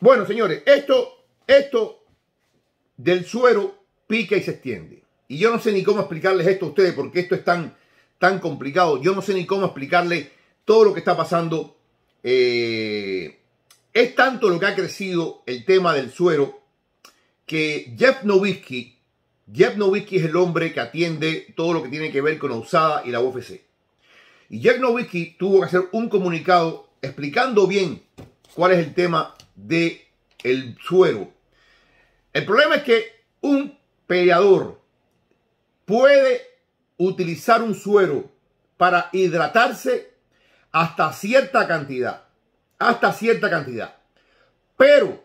Bueno, señores, esto, esto del suero pica y se extiende. Y yo no sé ni cómo explicarles esto a ustedes porque esto es tan, tan complicado. Yo no sé ni cómo explicarles todo lo que está pasando. Eh, es tanto lo que ha crecido el tema del suero que Jeff Nowitzki, Jeff Nowitzki es el hombre que atiende todo lo que tiene que ver con la USADA y la UFC. Y Jeff Nowitzki tuvo que hacer un comunicado explicando bien cuál es el tema de el suero. El problema es que un peleador puede utilizar un suero para hidratarse hasta cierta cantidad, hasta cierta cantidad. Pero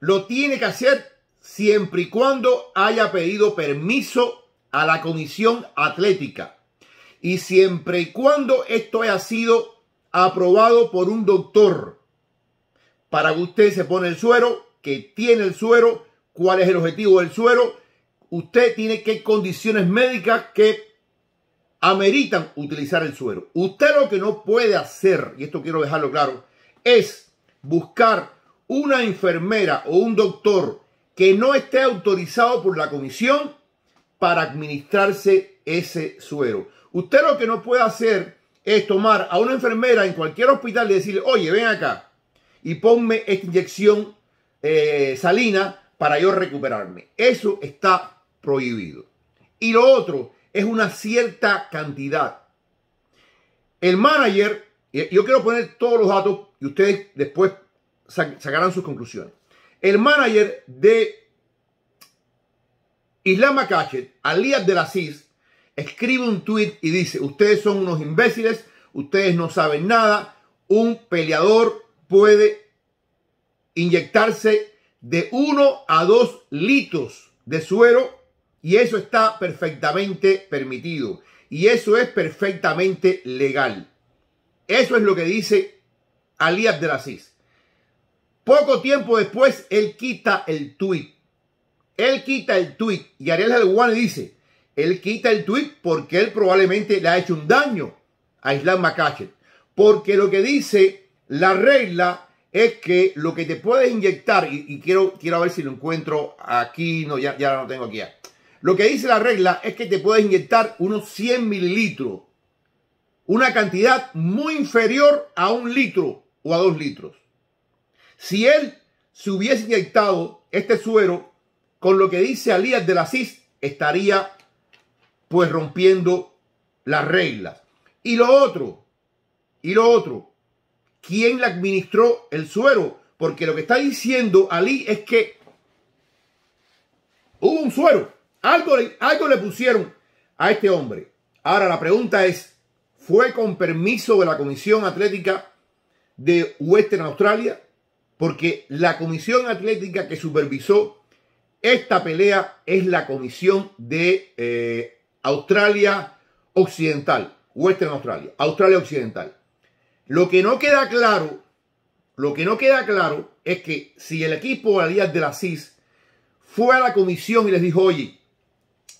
lo tiene que hacer siempre y cuando haya pedido permiso a la comisión atlética y siempre y cuando esto haya sido aprobado por un doctor para que usted se pone el suero, que tiene el suero, cuál es el objetivo del suero. Usted tiene que condiciones médicas que ameritan utilizar el suero. Usted lo que no puede hacer, y esto quiero dejarlo claro, es buscar una enfermera o un doctor que no esté autorizado por la comisión para administrarse ese suero. Usted lo que no puede hacer es tomar a una enfermera en cualquier hospital y decirle, oye, ven acá, y ponme esta inyección eh, salina para yo recuperarme. Eso está prohibido. Y lo otro es una cierta cantidad. El manager, yo quiero poner todos los datos y ustedes después sacarán sus conclusiones. El manager de Islam Akachet, Alias de la CIS, escribe un tuit y dice, ustedes son unos imbéciles, ustedes no saben nada, un peleador puede inyectarse de 1 a 2 litros de suero y eso está perfectamente permitido y eso es perfectamente legal. Eso es lo que dice Ali Abdelaziz. Poco tiempo después, él quita el tuit. Él quita el tuit y Ariel le dice, él quita el tuit porque él probablemente le ha hecho un daño a Islam Makachet. Porque lo que dice la regla es que lo que te puedes inyectar, y, quiero, quiero ver si lo encuentro aquí, no, ya, ya no tengo aquí. Lo que dice la regla es que te puedes inyectar unos 100 mililitros, una cantidad muy inferior a un litro o a dos litros. Si él se hubiese inyectado este suero con lo que dice Alías de la CIS, estaría pues rompiendo las reglas. Y lo otro, y lo otro, quién le administró el suero, porque lo que está diciendo Ali es que hubo un suero, algo, algo le pusieron a este hombre. Ahora la pregunta es, ¿fue con permiso de la Comisión Atlética de Western Australia? Porque la Comisión Atlética que supervisó esta pelea es la Comisión de eh, Australia Occidental, Western Australia, Australia Occidental. Lo que no queda claro, lo que no queda claro es que si el equipo de de la CIS fue a la comisión y les dijo, oye,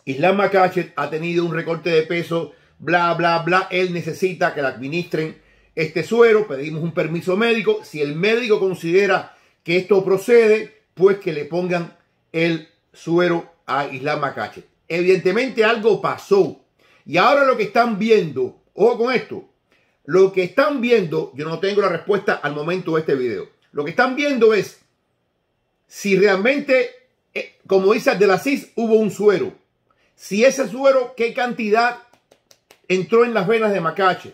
Islam Makachet ha tenido un recorte de peso, bla, bla, bla, él necesita que le administren este suero, pedimos un permiso médico, si el médico considera que esto procede, pues que le pongan el suero a Islam Makachet. Evidentemente algo pasó. Y ahora lo que están viendo, ojo con esto, lo que están viendo, yo no tengo la respuesta al momento de este video. Lo que están viendo es si realmente, eh, como dice De la CIS, hubo un suero. Si ese suero, qué cantidad entró en las venas de Macache.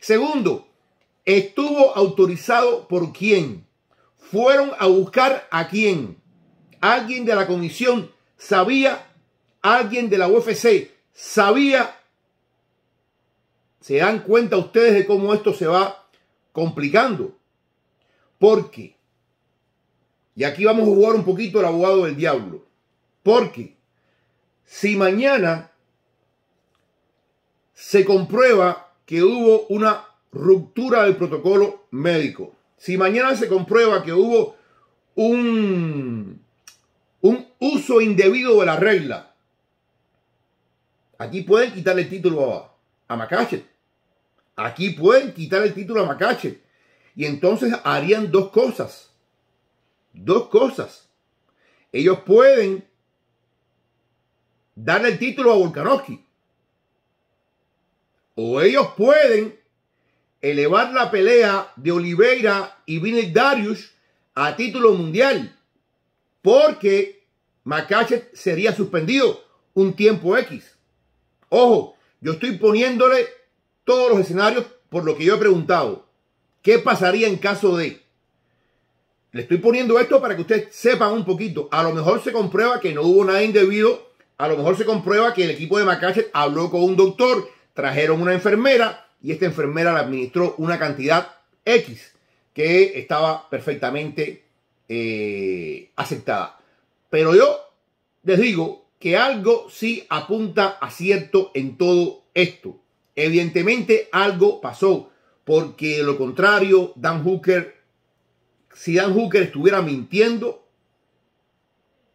Segundo, estuvo autorizado por quién. Fueron a buscar a quién. Alguien de la comisión sabía, alguien de la UFC sabía se dan cuenta ustedes de cómo esto se va complicando. Porque, y aquí vamos a jugar un poquito el abogado del diablo, porque si mañana se comprueba que hubo una ruptura del protocolo médico, si mañana se comprueba que hubo un, uso indebido de la regla, aquí pueden quitarle el título a, macache Aquí pueden quitar el título a Macache. Y entonces harían dos cosas. Dos cosas. Ellos pueden darle el título a Volkanovski. O ellos pueden elevar la pelea de Oliveira y Vinny Darius a título mundial. Porque Macache sería suspendido un tiempo X. Ojo, yo estoy poniéndole todos los escenarios por lo que yo he preguntado. ¿Qué pasaría en caso de? Le estoy poniendo esto para que ustedes sepan un poquito. A lo mejor se comprueba que no hubo nada indebido. A lo mejor se comprueba que el equipo de Macache habló con un doctor, trajeron una enfermera y esta enfermera le administró una cantidad X que estaba perfectamente eh, aceptada. Pero yo les digo que algo sí apunta a cierto en todo esto. Evidentemente algo pasó, porque lo contrario, Dan Hooker, si Dan Hooker estuviera mintiendo,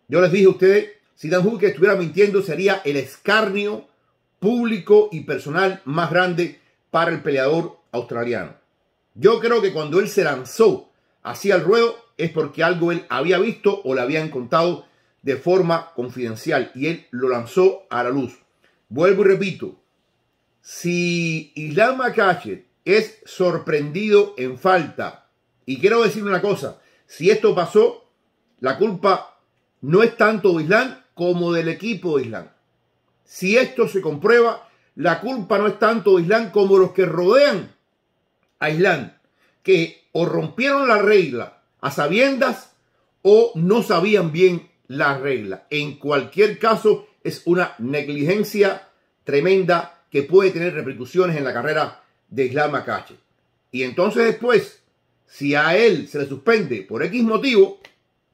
yo les dije a ustedes, si Dan Hooker estuviera mintiendo sería el escarnio público y personal más grande para el peleador australiano. Yo creo que cuando él se lanzó hacia el ruedo es porque algo él había visto o le habían contado de forma confidencial y él lo lanzó a la luz. Vuelvo y repito, si Islam Macache es sorprendido en falta, y quiero decir una cosa, si esto pasó, la culpa no es tanto de Islam como del equipo de Islam. Si esto se comprueba, la culpa no es tanto de Islam como los que rodean a Islam, que o rompieron la regla a sabiendas o no sabían bien la regla. En cualquier caso, es una negligencia tremenda que puede tener repercusiones en la carrera de Islam Makache. Y entonces después, si a él se le suspende por X motivo,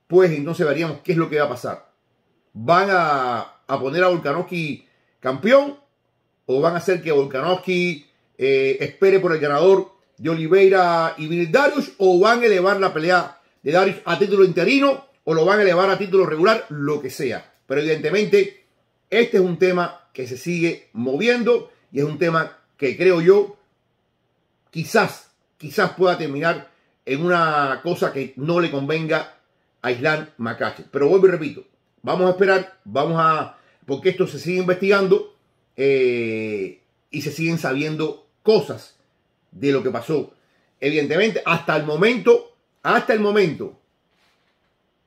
pues entonces veríamos qué es lo que va a pasar. ¿Van a, poner a Volkanovski campeón? ¿O van a hacer que Volkanovski eh, espere por el ganador de Oliveira y Vinil Darius? ¿O van a elevar la pelea de Darius a título interino? ¿O lo van a elevar a título regular? Lo que sea. Pero evidentemente, este es un tema que se sigue moviendo y es un tema que creo yo quizás, quizás pueda terminar en una cosa que no le convenga a Islam Macache. Pero vuelvo y repito, vamos a esperar, vamos a, porque esto se sigue investigando eh, y se siguen sabiendo cosas de lo que pasó. Evidentemente, hasta el momento, hasta el momento,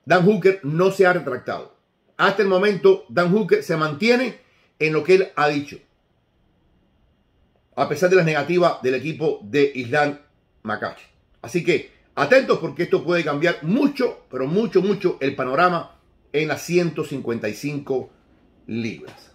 Dan Hooker no se ha retractado. Hasta el momento, Dan Hooker se mantiene en lo que él ha dicho. A pesar de las negativas del equipo de Islan macachi Así que atentos porque esto puede cambiar mucho, pero mucho, mucho el panorama en las 155 libras.